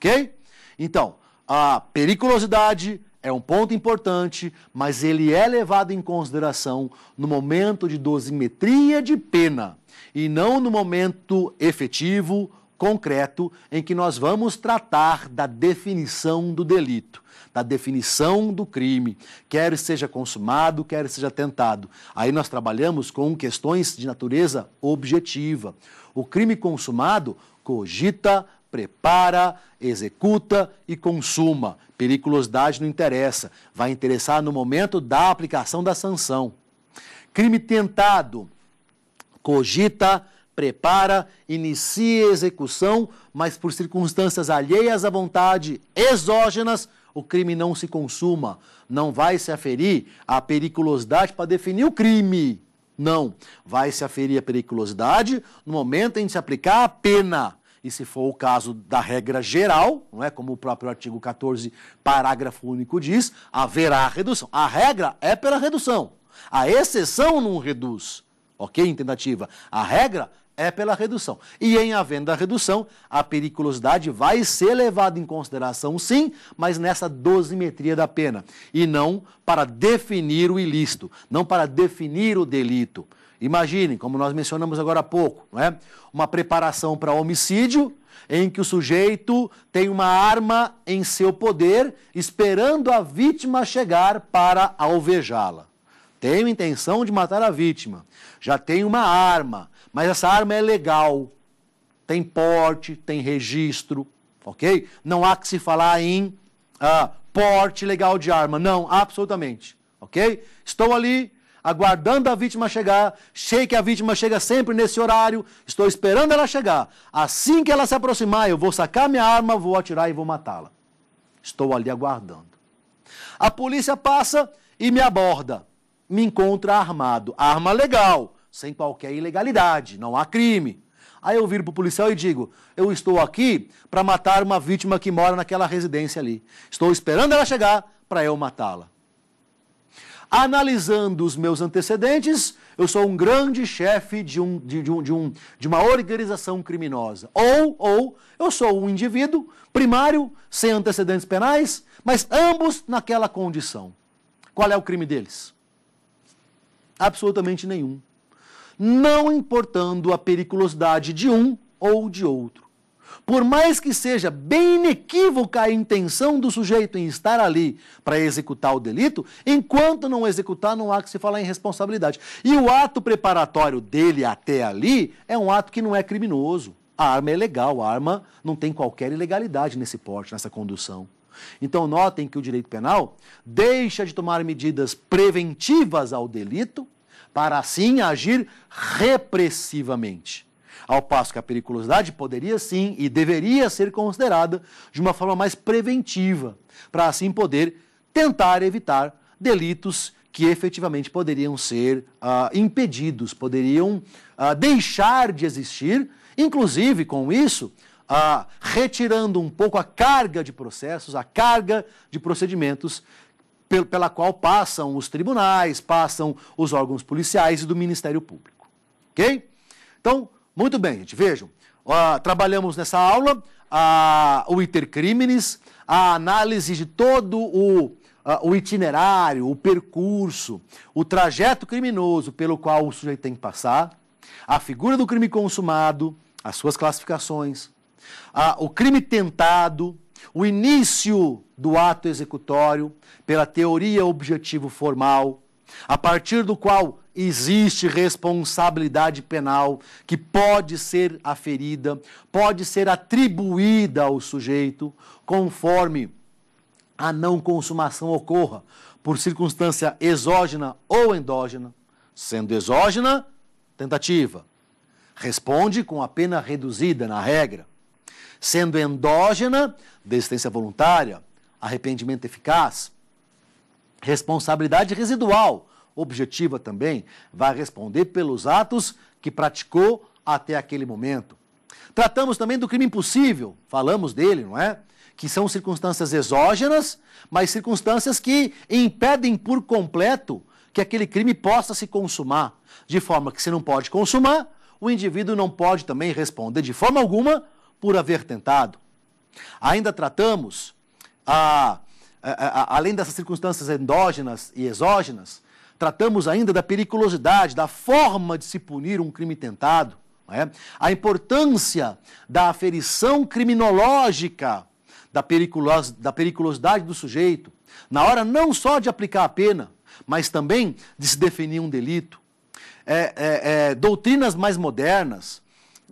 ok? Então, a periculosidade é um ponto importante, mas ele é levado em consideração no momento de dosimetria de pena e não no momento efetivo, concreto, em que nós vamos tratar da definição do delito, da definição do crime, quer seja consumado, quer seja tentado. Aí nós trabalhamos com questões de natureza objetiva. O crime consumado cogita prepara, executa e consuma. Periculosidade não interessa, vai interessar no momento da aplicação da sanção. Crime tentado, cogita, prepara, inicia a execução, mas por circunstâncias alheias à vontade exógenas, o crime não se consuma. Não vai se aferir a periculosidade para definir o crime. Não, vai se aferir a periculosidade no momento em que se aplicar a pena e se for o caso da regra geral, não é como o próprio artigo 14, parágrafo único diz, haverá redução. A regra é pela redução. A exceção não reduz. OK? Em tentativa. A regra é pela redução. E em havendo a redução, a periculosidade vai ser levada em consideração, sim, mas nessa dosimetria da pena, e não para definir o ilícito, não para definir o delito. Imaginem, como nós mencionamos agora há pouco, não é? uma preparação para homicídio em que o sujeito tem uma arma em seu poder esperando a vítima chegar para alvejá-la. Tenho intenção de matar a vítima, já tem uma arma, mas essa arma é legal, tem porte, tem registro, ok? Não há que se falar em ah, porte legal de arma, não, absolutamente, ok? Estou ali aguardando a vítima chegar. Sei que a vítima chega sempre nesse horário, estou esperando ela chegar. Assim que ela se aproximar, eu vou sacar minha arma, vou atirar e vou matá-la. Estou ali aguardando. A polícia passa e me aborda. Me encontra armado. Arma legal, sem qualquer ilegalidade, não há crime. Aí eu viro para o policial e digo: Eu estou aqui para matar uma vítima que mora naquela residência ali. Estou esperando ela chegar para eu matá-la. Analisando os meus antecedentes, eu sou um grande chefe de, um, de, de, um, de, um, de uma organização criminosa. Ou, ou, eu sou um indivíduo primário, sem antecedentes penais, mas ambos naquela condição. Qual é o crime deles? Absolutamente nenhum. Não importando a periculosidade de um ou de outro. Por mais que seja bem inequívoca a intenção do sujeito em estar ali para executar o delito, enquanto não executar, não há que se falar em responsabilidade. E o ato preparatório dele até ali é um ato que não é criminoso. A arma é legal, a arma não tem qualquer ilegalidade nesse porte, nessa condução. Então, notem que o direito penal deixa de tomar medidas preventivas ao delito para assim agir repressivamente. Ao passo que a periculosidade poderia sim e deveria ser considerada de uma forma mais preventiva, para assim poder tentar evitar delitos que efetivamente poderiam ser ah, impedidos, poderiam ah, deixar de existir, inclusive com isso, ah, retirando um pouco a carga de processos, a carga de procedimentos pela qual passam os tribunais, passam os órgãos policiais e do Ministério Público. Ok? Então, muito bem, gente, vejam. Uh, trabalhamos nessa aula uh, o intercrimes, a análise de todo o, uh, o itinerário, o percurso, o trajeto criminoso pelo qual o sujeito tem que passar, a figura do crime consumado, as suas classificações, o crime tentado, o início do ato executório pela teoria objetivo formal, a partir do qual existe responsabilidade penal que pode ser aferida, pode ser atribuída ao sujeito, conforme a não consumação ocorra por circunstância exógena ou endógena. Sendo exógena, tentativa. Responde com a pena reduzida na regra. Sendo endógena, desistência voluntária, arrependimento eficaz Responsabilidade residual, objetiva também, vai responder pelos atos que praticou até aquele momento. Tratamos também do crime impossível, falamos dele, não é? Que são circunstâncias exógenas, mas circunstâncias que impedem por completo que aquele crime possa se consumar, de forma que se não pode consumar, o indivíduo não pode também responder de forma alguma por haver tentado. Ainda tratamos a é, é, além dessas circunstâncias endógenas e exógenas, tratamos ainda da periculosidade, da forma de se punir um crime tentado, é? a importância da aferição criminológica da, periculos, da periculosidade do sujeito, na hora não só de aplicar a pena, mas também de se definir um delito. É, é, é doutrinas mais modernas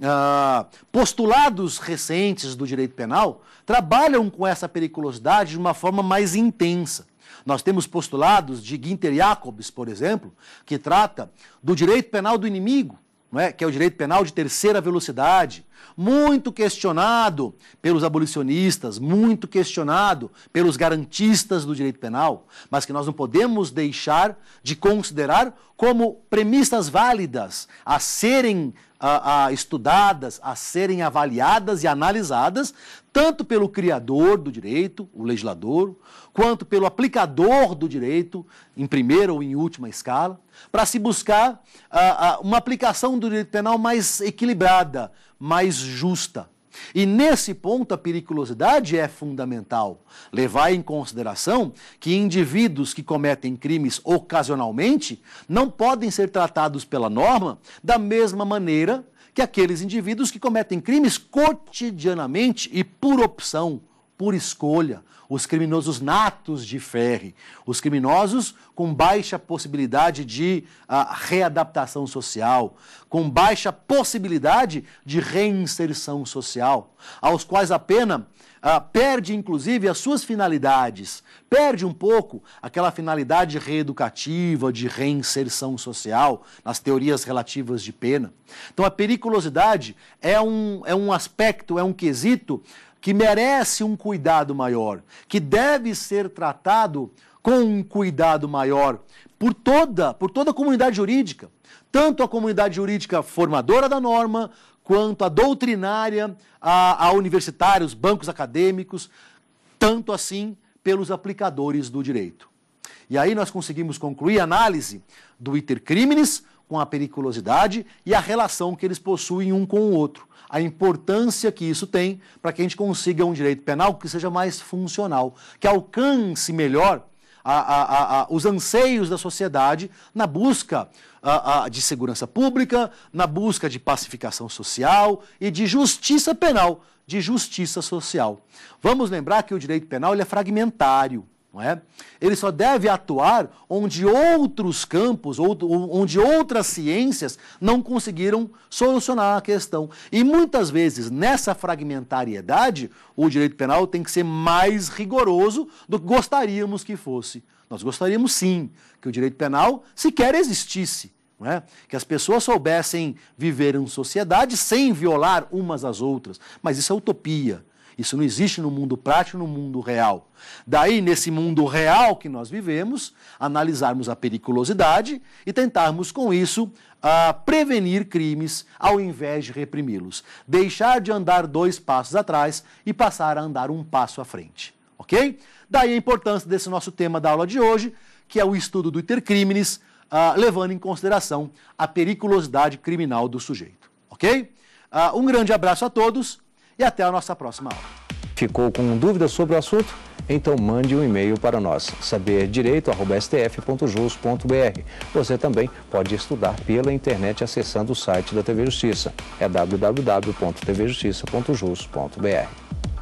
ah, postulados recentes do direito penal trabalham com essa periculosidade de uma forma mais intensa. Nós temos postulados de Ginter Jacobs, por exemplo, que trata do direito penal do inimigo, não é? que é o direito penal de terceira velocidade, muito questionado pelos abolicionistas, muito questionado pelos garantistas do direito penal, mas que nós não podemos deixar de considerar como premissas válidas a serem a, a, estudadas, a serem avaliadas e analisadas, tanto pelo criador do direito, o legislador, quanto pelo aplicador do direito, em primeira ou em última escala, para se buscar uh, uh, uma aplicação do direito penal mais equilibrada, mais justa. E nesse ponto, a periculosidade é fundamental. Levar em consideração que indivíduos que cometem crimes ocasionalmente não podem ser tratados pela norma da mesma maneira que aqueles indivíduos que cometem crimes cotidianamente e por opção, por escolha, os criminosos natos de ferre, os criminosos com baixa possibilidade de uh, readaptação social, com baixa possibilidade de reinserção social, aos quais a pena uh, perde inclusive as suas finalidades, perde um pouco aquela finalidade reeducativa, de reinserção social, nas teorias relativas de pena. Então a periculosidade é um, é um aspecto, é um quesito que merece um cuidado maior, que deve ser tratado com um cuidado maior por toda, por toda a comunidade jurídica, tanto a comunidade jurídica formadora da norma, quanto a doutrinária, a, a universitários, bancos acadêmicos, tanto assim pelos aplicadores do direito. E aí nós conseguimos concluir a análise do iter criminis com a periculosidade e a relação que eles possuem um com o outro a importância que isso tem para que a gente consiga um direito penal que seja mais funcional, que alcance melhor a, a, a, os anseios da sociedade na busca de segurança pública, na busca de pacificação social e de justiça penal, de justiça social. Vamos lembrar que o direito penal ele é fragmentário. Não é? Ele só deve atuar onde outros campos, onde outras ciências não conseguiram solucionar a questão. E muitas vezes, nessa fragmentariedade, o direito penal tem que ser mais rigoroso do que gostaríamos que fosse. Nós gostaríamos sim que o direito penal sequer existisse. É? Que as pessoas soubessem viver em sociedade sem violar umas às outras. Mas isso é utopia. Isso não existe no mundo prático, no mundo real. Daí, nesse mundo real que nós vivemos, analisarmos a periculosidade e tentarmos, com isso, a ah, prevenir crimes ao invés de reprimi-los. Deixar de andar dois passos atrás e passar a andar um passo à frente. Ok? Daí a importância desse nosso tema da aula de hoje, que é o estudo do intercrimes, uh, levando em consideração a periculosidade criminal do sujeito. Ok? Uh, um grande abraço a todos e até a nossa próxima aula. Ficou com dúvidas sobre o assunto? Então mande um e-mail para nós, saberdireito.stf.jus.br. Você também pode estudar pela internet acessando o site da TV Justiça, é www.tvjustiça.jus.br.